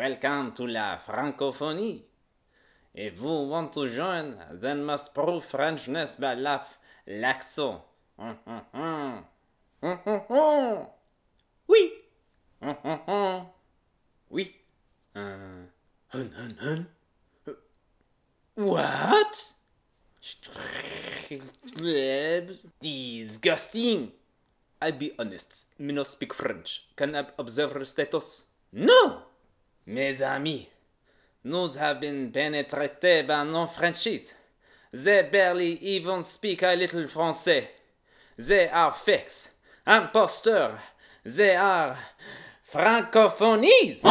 Welcome to la francophonie. If you want to join, then must prove Frenchness by laugh, l'accent. Oui. Oui. hun, hun, euh, What? Disgusting. I'll be honest, me no speak French. Can I observe status? No! Mes amis, nous have pénétré par non ne They barely even speak a little français. They are fakes, imposteurs. They are francophonies.